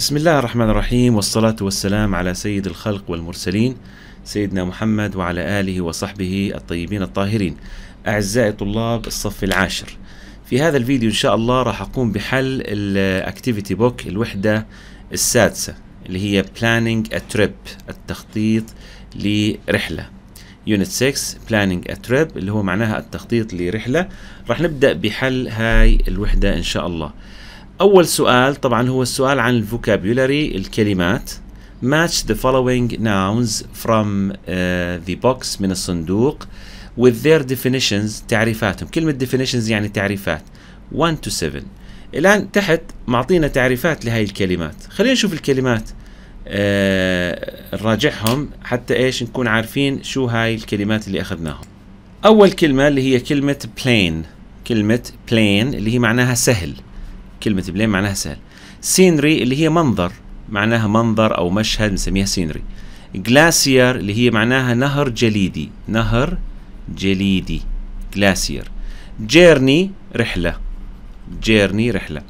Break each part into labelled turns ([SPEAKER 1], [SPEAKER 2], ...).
[SPEAKER 1] بسم الله الرحمن الرحيم والصلاة والسلام على سيد الخلق والمرسلين سيدنا محمد وعلى آله وصحبه الطيبين الطاهرين أعزائي طلاب الصف العاشر في هذا الفيديو إن شاء الله راح أقوم بحل الأكتيفيتي بوك الوحدة السادسة اللي هي Planning a Trip التخطيط لرحلة يونت 6 Planning a Trip اللي هو معناها التخطيط لرحلة راح نبدأ بحل هاي الوحدة إن شاء الله أول سؤال طبعا هو السؤال عن الفوكابيولاري الكلمات match the following nouns from uh, the box من الصندوق with their definitions تعريفاتهم كلمة definitions يعني تعريفات 1 to 7 الآن تحت معطينا تعريفات لهي الكلمات خلينا نشوف الكلمات نراجعهم uh, نراجعهم حتى ايش نكون عارفين شو هاي الكلمات اللي اخذناهم اول كلمة اللي هي كلمة plane كلمة plane اللي هي معناها سهل كلمة بلين معناها سهل سينري اللي هي منظر معناها منظر أو مشهد نسميها سينري جلاسير اللي هي معناها نهر جليدي نهر جليدي جلاسير جيرني رحلة جيرني رحلة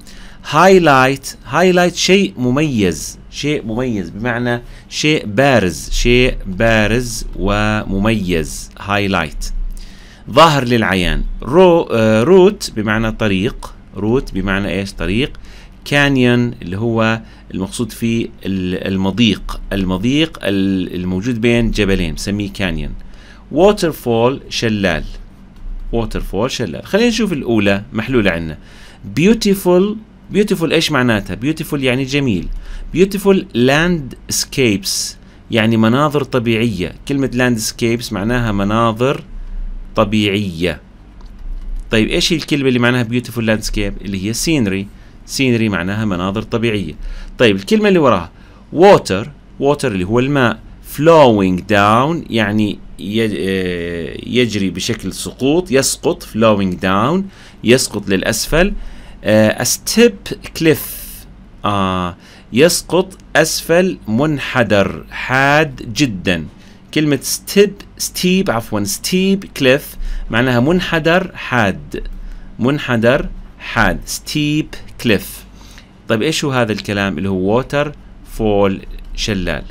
[SPEAKER 1] هايلايت هايلايت شيء مميز شيء مميز بمعنى شيء بارز شيء بارز ومميز هايلايت ظاهر للعيان رو آه، روت بمعنى طريق روت بمعنى ايش طريق كانيون اللي هو المقصود فيه المضيق المضيق الموجود بين جبلين بسميه كانيون ووتر فول شلال ووتر فول شلال خلينا نشوف الاولى محلوله عندنا بيوتيفول بيوتيفول ايش معناتها بيوتيفول يعني جميل بيوتيفول لاند سكيبس يعني مناظر طبيعيه كلمه لاند سكيبس معناها مناظر طبيعيه طيب ايش هي الكلمة اللي معناها بيوتيفول لاندسكيب اللي هي سينري سينري معناها مناظر طبيعية طيب الكلمة اللي وراها ووتر، ووتر اللي هو الماء flowing down يعني آه، يجري بشكل سقوط يسقط flowing down يسقط للأسفل آه، a steep cliff آه يسقط أسفل منحدر حاد جدا كلمة ستيب ستيب عفوا ستيب كليف معناها منحدر حاد منحدر حاد ستيب كليف طيب ايش هو هذا الكلام اللي هو ووتر فول شلال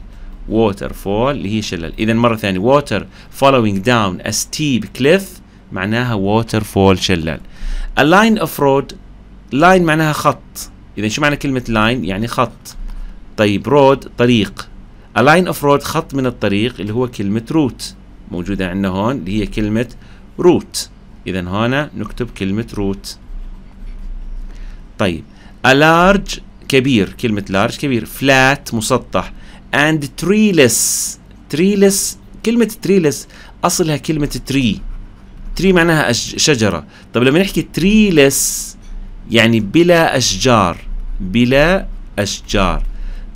[SPEAKER 1] ووتر فول اللي هي شلال اذا مرة ثانية ووتر فولوينج داون ا ستيب كليف معناها ووتر فول شلال a اوف رود لاين معناها خط اذا شو معنى كلمة لاين يعني خط طيب رود طريق line اوف رود خط من الطريق اللي هو كلمة روت موجودة عندنا هون اللي هي كلمة روت إذا هنا نكتب كلمة روت طيب a large كبير كلمة large كبير flat مسطح and treeless treeless كلمة treeless أصلها كلمة tree tree معناها شجرة طب لما نحكي treeless يعني بلا أشجار بلا أشجار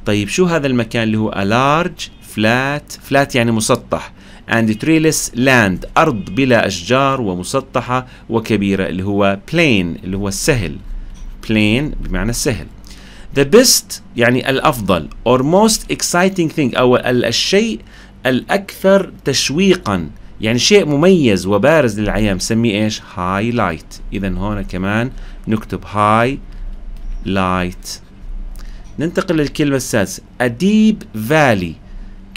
[SPEAKER 1] طيب شو هذا المكان اللي هو a large flat flat يعني مسطح and treeless land أرض بلا أشجار ومسطحة وكبيرة اللي هو plain اللي هو السهل plain بمعنى السهل the best يعني الأفضل or most exciting thing أو الشيء الأكثر تشويقا يعني شيء مميز وبارز للعيان بسميه ايش؟ highlight إذا هون كمان نكتب هاي لايت ننتقل للكلمة السادسة A deep valley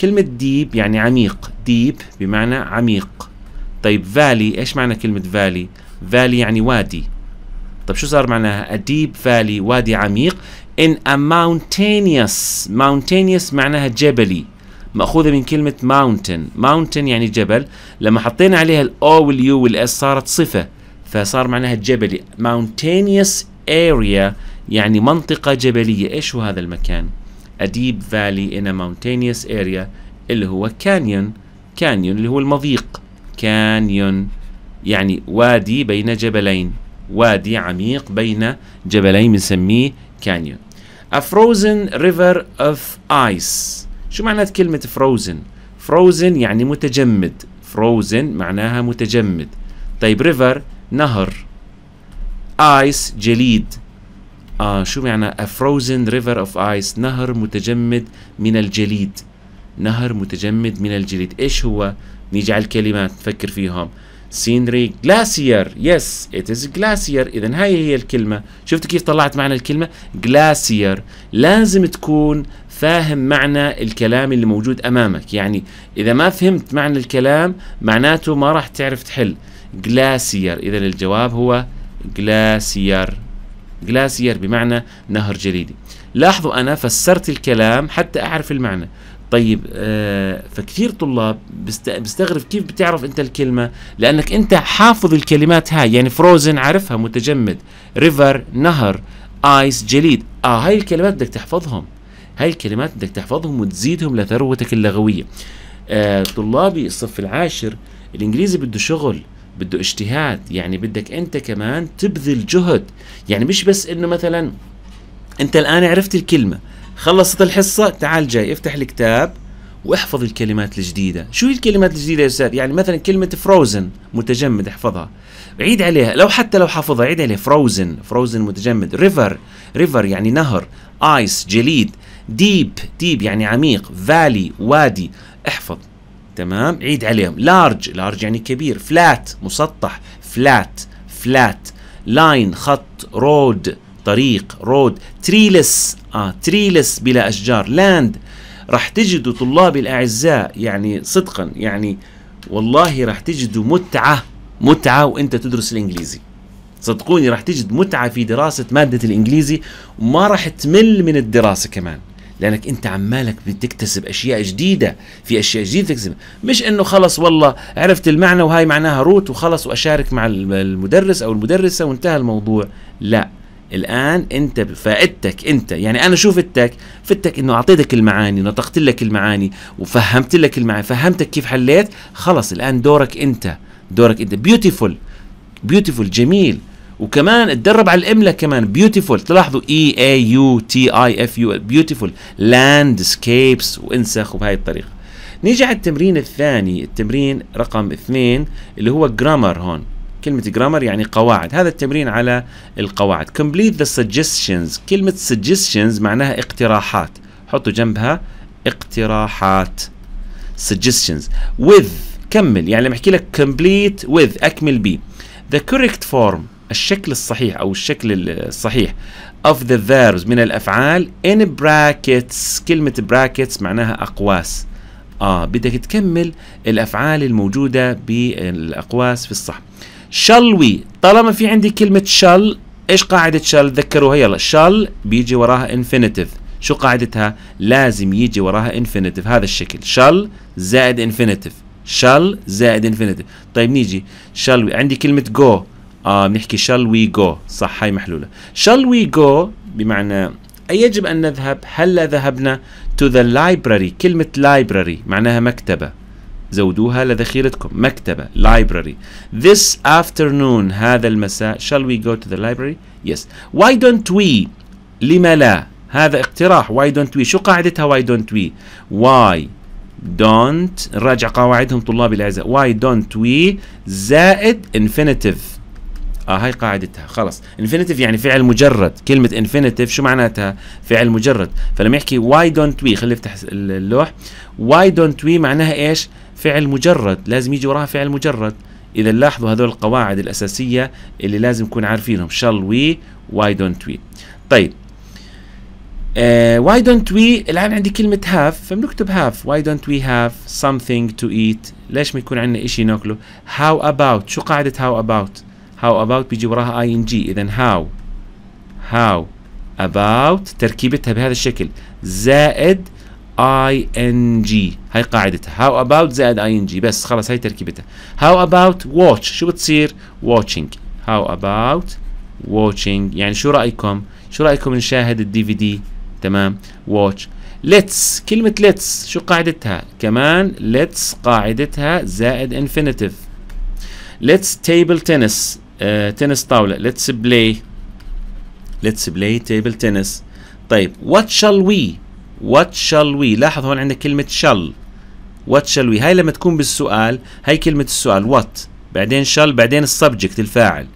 [SPEAKER 1] كلمة deep يعني عميق deep بمعنى عميق طيب valley ايش معنى كلمة valley valley يعني وادي طيب شو صار معناها A deep valley وادي عميق in a mountainous mountainous معناها جبلي مأخوذة من كلمة mountain mountain يعني جبل لما حطينا عليها الأو واليو والإس صارت صفة فصار معناها جبلي mountainous area يعني منطقة جبلية إيش هو هذا المكان A deep valley in a mountainous area اللي هو كانيون كانيون اللي هو المضيق كانيون يعني وادي بين جبلين وادي عميق بين جبلين بنسميه كانيون A frozen river of ice شو معنى كلمة frozen؟ frozen يعني متجمد frozen معناها متجمد طيب river نهر ice جليد آه شو معنى a frozen river of ice نهر متجمد من الجليد نهر متجمد من الجليد ايش هو نيجي على الكلمات نفكر فيهم سينري جلاسير يس ات از جلاسير اذا هاي هي الكلمه شفتوا كيف طلعت معنى الكلمه جلاسير لازم تكون فاهم معنى الكلام اللي موجود امامك يعني اذا ما فهمت معنى الكلام معناته ما راح تعرف تحل جلاسير اذا الجواب هو جلاسير جلاسير بمعنى نهر جليدي لاحظوا أنا فسرت الكلام حتى أعرف المعنى طيب آه فكثير طلاب بستغرب كيف بتعرف انت الكلمه لانك انت حافظ الكلمات هاي يعني فروزن عارفها متجمد ريفر نهر ايس جليد اه هاي الكلمات بدك تحفظهم هاي الكلمات بدك تحفظهم وتزيدهم لثروتك اللغويه آه طلابي الصف العاشر الانجليزي بده شغل بده اجتهاد يعني بدك انت كمان تبذل جهد يعني مش بس انه مثلا انت الان عرفت الكلمه خلصت الحصه تعال جاي افتح الكتاب واحفظ الكلمات الجديدة شو هي الكلمات الجديدة يا أستاذ يعني مثلا كلمة فروزن متجمد احفظها عيد عليها لو حتى لو حافظها عيد عليها فروزن فروزن متجمد ريفر ريفر يعني نهر ايس جليد ديب ديب يعني عميق فالي وادي احفظ تمام عيد عليهم لارج لارج يعني كبير فلات مسطح فلات فلات لاين خط رود طريق رود تريلس اه تريلس بلا اشجار لاند راح تجدوا طلابي الاعزاء يعني صدقا يعني والله راح تجدوا متعه متعه وانت تدرس الانجليزي صدقوني راح تجد متعه في دراسه ماده الانجليزي وما راح تمل من الدراسه كمان لانك انت عمالك بتكتسب اشياء جديده في اشياء جديده تكتسب مش انه خلص والله عرفت المعنى وهاي معناها روت وخلص واشارك مع المدرس او المدرسه وانتهى الموضوع لا الان انت فائدتك انت يعني انا شو فتك فتك انه اعطيتك المعاني نطقت لك المعاني وفهمت لك المعاني فهمتك كيف حليت خلص الان دورك انت دورك انت بيوتيفول بيوتيفول جميل وكمان اتدرب على الاملا كمان بيوتيفول تلاحظوا اي اي يو تي اي اف يو بيوتيفول سكيبس وانسخ وبهي الطريقه نيجي على التمرين الثاني التمرين رقم اثنين اللي هو جرامر هون كلمة جرامر يعني قواعد هذا التمرين على القواعد complete the suggestions كلمة suggestions معناها اقتراحات حطوا جنبها اقتراحات suggestions with كمل يعني لما احكي لك complete with اكمل بي the correct form الشكل الصحيح أو الشكل الصحيح of the verbs من الأفعال in brackets كلمة brackets معناها أقواس آه بدك تكمل الأفعال الموجودة بالأقواس في الصح shall we طالما في عندي كلمة shall إيش قاعدة shall تذكروها يلا shall بيجي وراها infinitive شو قاعدتها لازم يجي وراها infinitive هذا الشكل shall زائد infinitive shall زائد infinitive طيب نيجي shall we عندي كلمة go اه بنحكي shall we go صح هاي محلوله shall we go بمعنى اي يجب ان نذهب هلا ذهبنا to the library كلمه library معناها مكتبه زودوها لذخيرتكم مكتبه library this afternoon هذا المساء shall we go to the library yes why don't we لما لا هذا اقتراح why don't we شو قاعدتها why don't we why don't نراجع قواعدهم طلابي الاعزاء why don't we زائد infinitive آه هاي قاعدتها خلص انفينيتيف يعني فعل مجرد كلمة انفينيتيف شو معناتها فعل مجرد فلما يحكي واي دونت وي خلي افتح اللوح واي دونت وي معناها ايش فعل مجرد لازم يجي وراها فعل مجرد اذا لاحظوا هذول القواعد الاساسية اللي لازم نكون عارفينهم شال وي واي دونت وي طيب واي دونت وي الان عندي كلمة هاف فبنكتب هاف واي دونت وي هاف something تو ايت ليش ما يكون عندنا شيء ناكله هاو اباوت شو قاعدة هاو اباوت how about بيجي وراها اي اذا how how about تركيبتها بهذا الشكل زائد ing. هاي قاعدتها How about زائد ing؟ بس خلاص هاي تركيبتها How about watch؟ شو بتصير watching? How about watching؟ يعني شو رايكم شو رايكم نشاهد الدي في دي تمام Let's كلمة let's شو قاعدتها كمان let us قاعدتها زائد infinitive. Let's table tennis. آه، تنس طاولة let's play let's play table tennis طيب what shall we what shall we لاحظ هون عندنا كلمة shall what shall we هاي لما تكون بالسؤال هاي كلمة السؤال what بعدين shall بعدين السبجكت الفاعل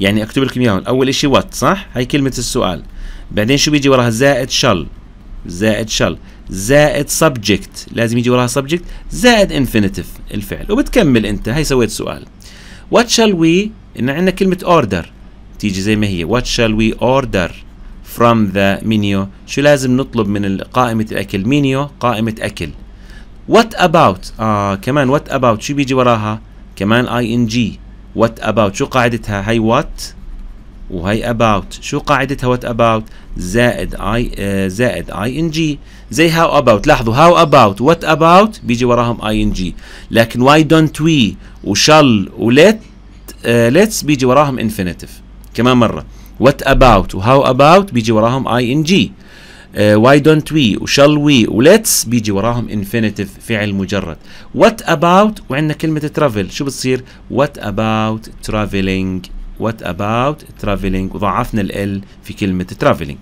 [SPEAKER 1] يعني اكتب لكم اياهم اول اشي what صح هاي كلمة السؤال بعدين شو بيجي وراها زائد shall زائد shall زائد subject لازم يجي وراها subject زائد infinitive الفعل وبتكمل انت هاي سويت سؤال what shall we ان عندنا كلمه اوردر تيجي زي ما هي وات شال وي اوردر فروم ذا منيو شو لازم نطلب من قائمة الأكل منيو قائمة أكل وات اباوت آه كمان وات اباوت شو بيجي وراها كمان اي ان جي وات اباوت شو قاعدتها هي وات وهي اباوت شو قاعدتها وات اباوت زائد اي آه، زائد اي ان جي زي هاو اباوت لاحظوا هاو اباوت وات اباوت بيجي وراهم اي ان جي لكن واي دونت وي وشال وليت ليتس آه، بيجي وراهم انفينيتيف كمان مره وات اباوت وهاو اباوت بيجي وراهم اي ان جي واي دونت وي وشال وي وليتس بيجي وراهم انفينيتيف فعل مجرد وات اباوت وعندنا كلمه ترافل شو بتصير وات اباوت ترافلينج وات اباوت ترافلينج وضعفنا ال في كلمه ترافلينج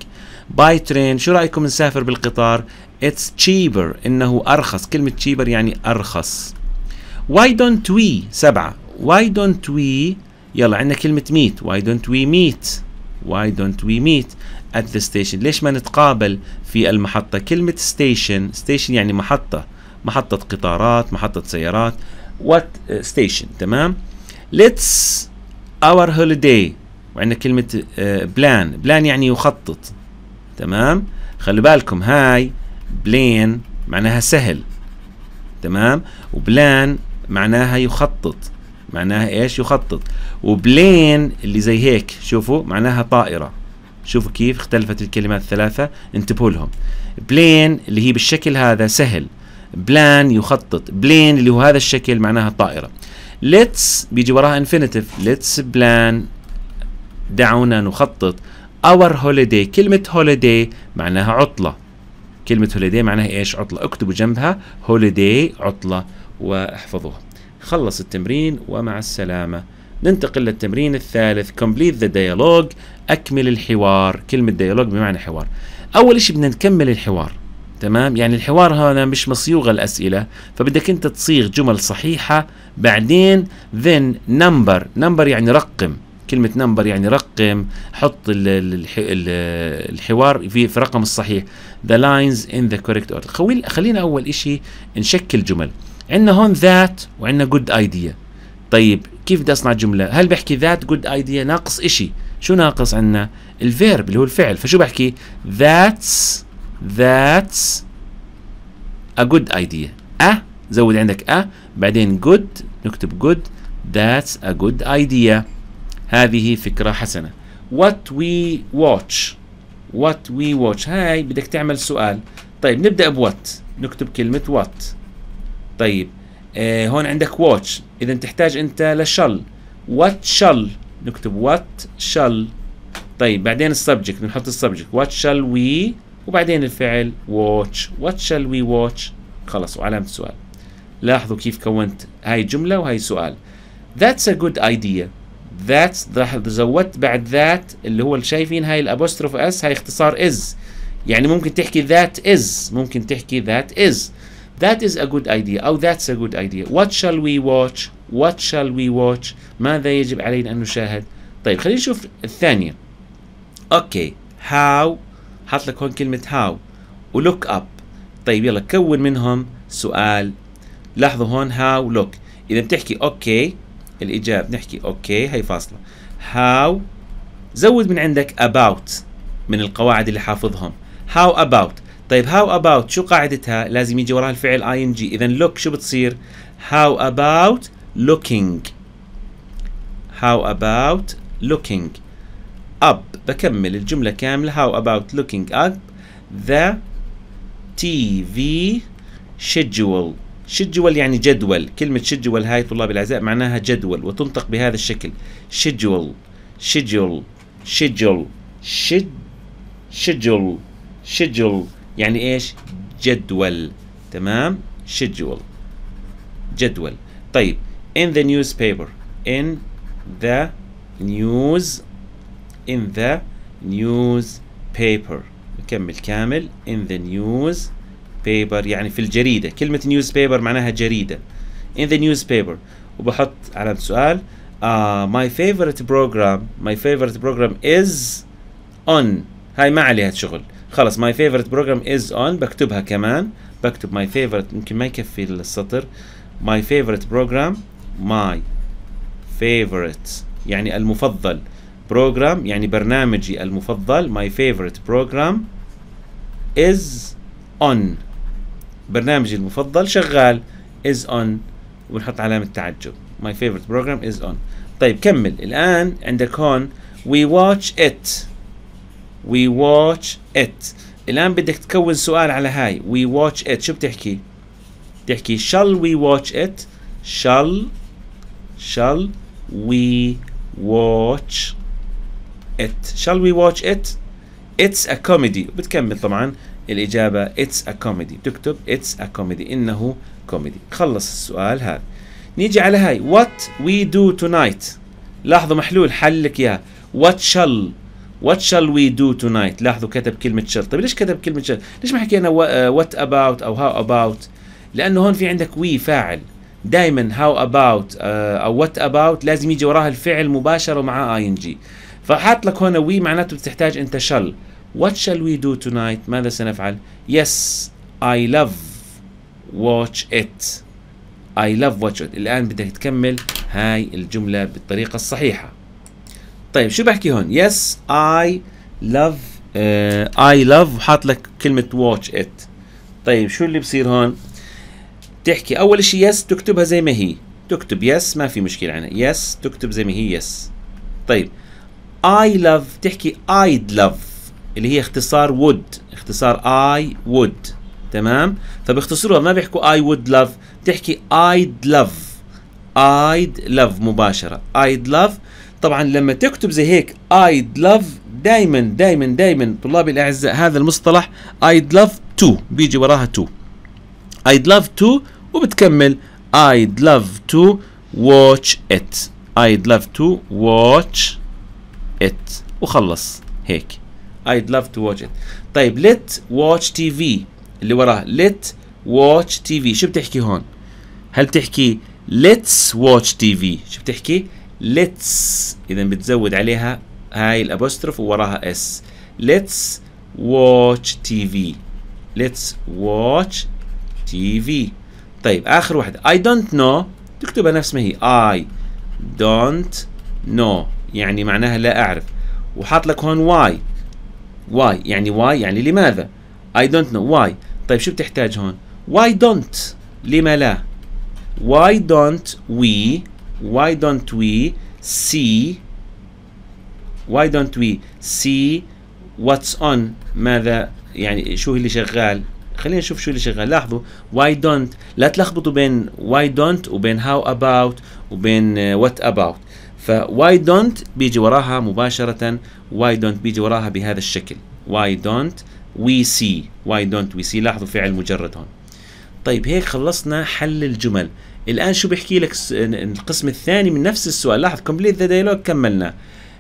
[SPEAKER 1] باي ترين شو رايكم نسافر بالقطار اتس تشيبر انه ارخص كلمه تشيبر يعني ارخص واي دونت وي سبعه why don't we يلا عندنا كلمة meet why don't we meet why don't we meet at the station ليش ما نتقابل في المحطة كلمة station station يعني محطة محطة قطارات محطة سيارات what uh, station تمام let's our holiday وعندنا كلمة بلان uh, بلان يعني يخطط تمام خلي بالكم هاي بلين معناها سهل تمام وبلان معناها يخطط معناها ايش يخطط وبلين اللي زي هيك شوفوا معناها طائرة شوفوا كيف اختلفت الكلمات الثلاثة انتبهوا لهم بلين اللي هي بالشكل هذا سهل بلان يخطط بلين اللي هو هذا الشكل معناها طائرة لتس بيجي وراها انفينيتيف لتس بلان دعونا نخطط اور هوليداي كلمة هوليداي معناها عطلة كلمة هوليداي معناها ايش عطلة اكتبوا جنبها هوليداي عطلة واحفظوها خلص التمرين ومع السلامة ننتقل للتمرين الثالث complete the dialogue أكمل الحوار كلمة dialogue بمعنى حوار أول شيء بدنا نكمل الحوار تمام يعني الحوار هنا مش مصيوغة الأسئلة فبدك أنت تصيغ جمل صحيحة بعدين then number number يعني رقم كلمة نمبر يعني رقم حط الحوار في, في رقم الصحيح the lines in the correct order خلينا أول إشي نشكل جمل عندنا هون ذات وعندنا جود ايديا طيب كيف بدي اصنع جمله هل بحكي ذات جود ايديا ناقص إشي شو ناقص عندنا الفيرب اللي هو الفعل فشو بحكي ذاتس ذاتس ا جود ايديا ا زود عندك ا بعدين جود نكتب جود ذاتس ا جود ايديا هذه فكرة حسنة وات وي واتش وات وي واتش هاي بدك تعمل سؤال طيب نبدأ بوات نكتب كلمة وات طيب آه هون عندك واتش اذا تحتاج انت لشل وات شل نكتب وات شل طيب بعدين السبجكت بنحط السبجكت وات شل وي وبعدين الفعل واتش وات شل وي واتش خلص وعلامة سؤال لاحظوا كيف كونت هاي جملة وهاي سؤال That's a good idea That's زودت بعد ذات اللي هو اللي شايفين هاي الابوستروف اس هاي اختصار is يعني ممكن تحكي ذات is ممكن تحكي ذات is That is a good idea أو that's a good idea What shall we watch What shall we watch ماذا يجب علينا أن نشاهد طيب خلينا نشوف الثانية أوكي okay. how حط لك هون كلمة how ولوك up طيب يلا كون منهم سؤال لاحظوا هون how look إذا بتحكي أوكي okay. الإجابة نحكي أوكي okay. هي فاصلة how زود من عندك about من القواعد اللي حافظهم how about طيب هاو اباوت شو قاعدتها لازم يجي وراها الفعل اي ان جي اذا لوك شو بتصير هاو اباوت لوكينج هاو اباوت لوكينج اب بكمل الجمله كامله هاو اباوت لوكينج اب ذا تي في شيدجول شيدجول يعني جدول كلمة شيدجول هاي طلاب الأعزاء معناها جدول وتنطق بهذا الشكل شيدجول شيدجول شيدجول شيد شيدجول شيدجول يعني ايش جدول تمام schedule جدول طيب in the newspaper in the news in the newspaper نكمل كامل in the news paper يعني في الجريدة كلمة newspaper معناها جريدة in the newspaper وبحط علامة سؤال uh, my favorite program my favorite program is on هاي ما عليها شغل خلص ماي فيفورت بروجرام از اون بكتبها كمان بكتب ماي فيفورت يمكن ما يكفي السطر ماي فيفورت بروجرام ماي فيفورت يعني المفضل بروجرام يعني برنامجي المفضل ماي فيفورت بروجرام از اون برنامجي المفضل شغال از اون وبنحط علامة تعجب ماي فيفورت بروجرام از اون طيب كمل الآن عندك هون وي واتش ات we watch it الآن بدك تكون سؤال على هاي we watch it شو بتحكي بتحكي shall we watch it shall shall we watch it shall we watch it it's a comedy بتكمل طبعا الإجابة it's a comedy تكتب it's a comedy إنه كوميدي خلص السؤال هذا نيجي على هاي what we do tonight لاحظوا محلول حلك يا what shall وات شال وي دو نايت لاحظوا كتب كلمه شرط طيب ليش كتب كلمه شرط ليش ما حكينا وات اباوت uh, او هاو اباوت لانه هون في عندك وي فاعل دائما هاو اباوت او وات اباوت لازم يجي وراها الفعل مباشره ومعاه اي ان جي فحاط لك هون وي معناته بتحتاج انت شل وات شال وي دو نايت ماذا سنفعل يس اي لاف واتش ات اي لاف واتش ات الان بدك تكمل هاي الجمله بالطريقه الصحيحه طيب شو بحكي هون يس اي لاف اي لاف وحاط لك كلمه واتش ات طيب شو اللي بصير هون تحكي اول شيء يس تكتبها زي ما هي تكتب يس ما في مشكله عنها يس تكتب زي ما هي يس طيب اي لاف تحكي ايد لاف اللي هي اختصار وود اختصار اي وود تمام فبيختصروها ما بيحكوا اي وود لاف بتحكي ايد لاف ايد لاف مباشره ايد لاف طبعا لما تكتب زي هيك I'd love دائما دائما دائما طلابي الاعزاء هذا المصطلح I'd love to بيجي وراها to I'd love to وبتكمل I'd love to watch it I'd love to watch it وخلص هيك I'd love to watch it طيب let watch TV اللي وراه let watch TV شو بتحكي هون هل بتحكي let's watch TV شو بتحكي ليتس اذا بتزود عليها هاي الابوستروف ووراها اس ليتس واتش تي في ليتس واتش تي في طيب اخر واحده اي دونت نو تكتبها نفس ما هي اي دونت نو يعني معناها لا اعرف وحاط لك هون واي واي يعني واي يعني لماذا اي دونت نو واي طيب شو بتحتاج هون واي دونت لما لا why don't we why don't we see why don't we see what's on ماذا يعني شو اللي شغال خلينا نشوف شو اللي شغال لاحظوا why don't لا تلخبطوا بين why don't وبين how about وبين uh, what about ف why don't بيجي وراها مباشرة why don't بيجي وراها بهذا الشكل why don't we see why don't we see لاحظوا فعل مجرد هون طيب هيك خلصنا حل الجمل الان شو بيحكي لك القسم الثاني من نفس السؤال لاحظ كومبليت ذا ديالوج كملنا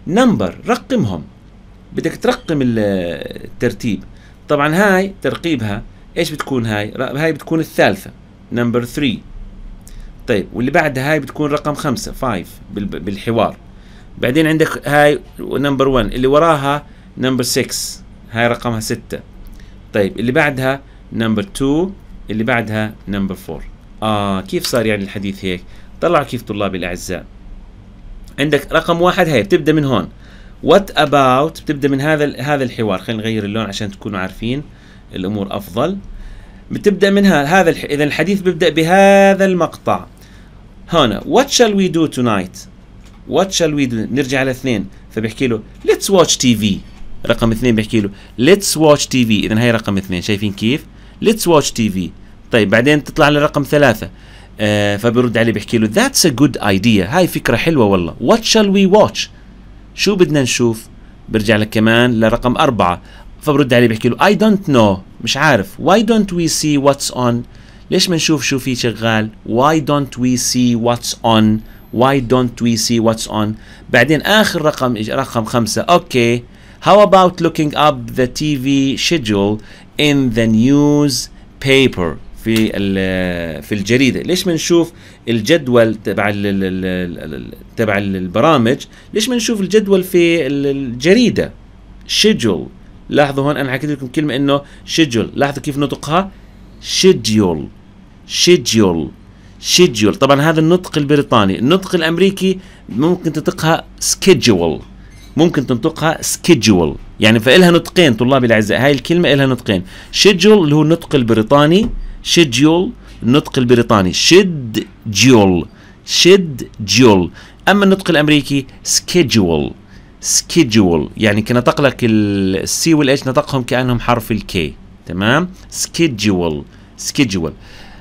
[SPEAKER 1] نمبر رقمهم بدك ترقم الترتيب طبعا هاي ترقيبها ايش بتكون هاي هاي بتكون الثالثه نمبر 3 طيب واللي بعدها هاي بتكون رقم خمسة 5 بالحوار بعدين عندك هاي نمبر 1 اللي وراها نمبر 6 هاي رقمها 6 طيب اللي بعدها نمبر 2 اللي بعدها نمبر 4 آه كيف صار يعني الحديث هيك طلعوا كيف طلابي الأعزاء عندك رقم واحد هي بتبدأ من هون وات about بتبدأ من هذا هذا الحوار خلينا نغير اللون عشان تكونوا عارفين الأمور أفضل بتبدأ منها هذا الح... إذا الحديث بيبدأ بهذا المقطع هنا what shall we do tonight what shall we do نرجع على اثنين فبيحكي له let's watch TV رقم اثنين بيحكي له let's watch TV إذا هي رقم اثنين شايفين كيف let's watch TV طيب بعدين تطلع لرقم رقم ثلاثة آه فبرد عليه بيحكي له ذاتس ا جود ايديا هاي فكرة حلوة والله وات شال وي واتش شو بدنا نشوف برجع لك كمان لرقم أربعة فبرد عليه بيحكي له اي دونت نو مش عارف واي دونت وي سي واتس اون ليش ما نشوف شو في شغال واي دونت وي سي واتس اون واي دونت وي سي واتس اون بعدين اخر رقم رقم خمسة اوكي How about looking up the TV schedule in the newspaper? في في الجريده ليش بنشوف الجدول تبع تبع البرامج ليش بنشوف الجدول في الجريده شيدجول لاحظوا هون انا حكيت لكم كلمه انه شيدجول لاحظوا كيف نطقها شيدجول شيدجول شيدجول طبعا هذا النطق البريطاني النطق الامريكي ممكن تنطقها سكيدجول ممكن تنطقها سكيدجول يعني فإلها نطقين طلابي الاعزاء هاي الكلمه إلها نطقين شيدجول اللي هو النطق البريطاني شيدجول النطق البريطاني شد جول شد جول اما النطق الامريكي سكيدجول سكيدجول يعني كنطق لك السي والاتش نطقهم كانهم حرف الكي تمام سكيدجول سكيدجول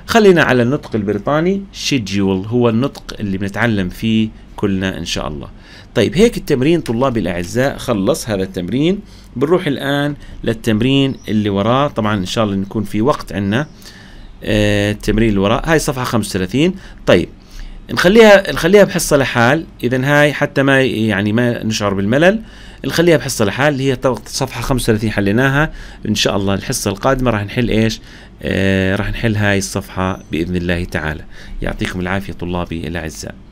[SPEAKER 1] خلينا على النطق البريطاني شيدجول هو النطق اللي بنتعلم فيه كلنا ان شاء الله طيب هيك التمرين طلابي الاعزاء خلص هذا التمرين بنروح الان للتمرين اللي وراه طبعا ان شاء الله نكون في وقت عندنا التمرين آه، تمرين الوراء هاي صفحه 35 طيب نخليها نخليها بحصه لحال اذا هاي حتى ما يعني ما نشعر بالملل نخليها بحصه لحال اللي هي صفحه 35 حليناها ان شاء الله الحصه القادمه راح نحل ايش آه راح نحل هاي الصفحه باذن الله تعالى يعطيكم العافيه طلابي الاعزاء